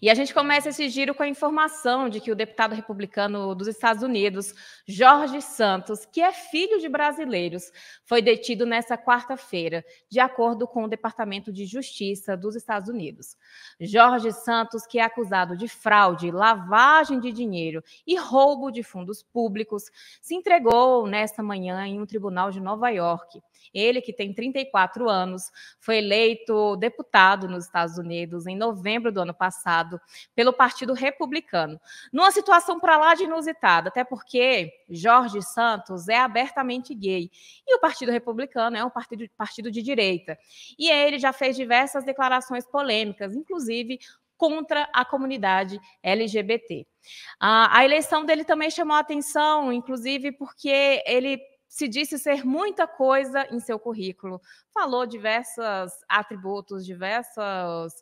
E a gente começa esse giro com a informação de que o deputado republicano dos Estados Unidos, Jorge Santos, que é filho de brasileiros, foi detido nesta quarta-feira, de acordo com o Departamento de Justiça dos Estados Unidos. Jorge Santos, que é acusado de fraude, lavagem de dinheiro e roubo de fundos públicos, se entregou nesta manhã em um tribunal de Nova York. Ele, que tem 34 anos, foi eleito deputado nos Estados Unidos em novembro do ano passado pelo Partido Republicano. Numa situação para lá de inusitada, até porque Jorge Santos é abertamente gay e o Partido Republicano é um partido, partido de direita. E ele já fez diversas declarações polêmicas, inclusive contra a comunidade LGBT. a eleição dele também chamou a atenção, inclusive porque ele se disse ser muita coisa em seu currículo. Falou diversos atributos, diversas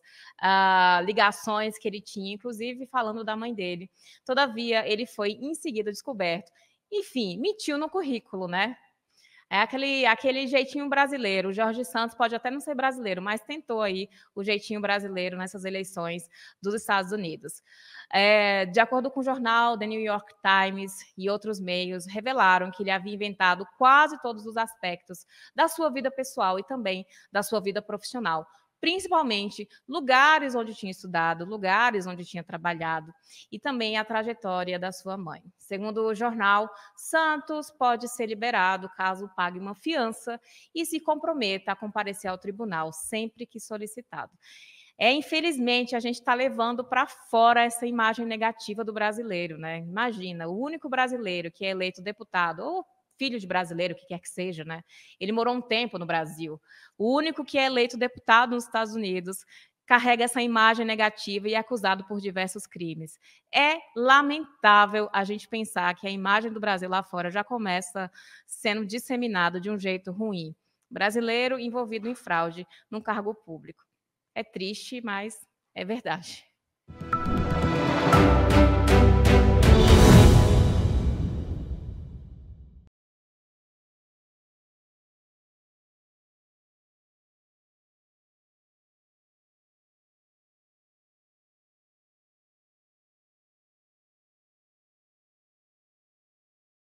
uh, ligações que ele tinha, inclusive falando da mãe dele. Todavia, ele foi em seguida descoberto. Enfim, mentiu no currículo, né? É aquele, aquele jeitinho brasileiro. O Jorge Santos pode até não ser brasileiro, mas tentou aí o jeitinho brasileiro nessas eleições dos Estados Unidos. É, de acordo com o jornal The New York Times e outros meios, revelaram que ele havia inventado quase todos os aspectos da sua vida pessoal e também da sua vida profissional. Principalmente lugares onde tinha estudado, lugares onde tinha trabalhado e também a trajetória da sua mãe. Segundo o jornal, Santos pode ser liberado caso pague uma fiança e se comprometa a comparecer ao tribunal sempre que solicitado. É, infelizmente, a gente está levando para fora essa imagem negativa do brasileiro, né? Imagina, o único brasileiro que é eleito deputado ou filho de brasileiro, o que quer que seja, né? Ele morou um tempo no Brasil. O único que é eleito deputado nos Estados Unidos carrega essa imagem negativa e é acusado por diversos crimes. É lamentável a gente pensar que a imagem do Brasil lá fora já começa sendo disseminada de um jeito ruim. Brasileiro envolvido em fraude num cargo público. É triste, mas é verdade.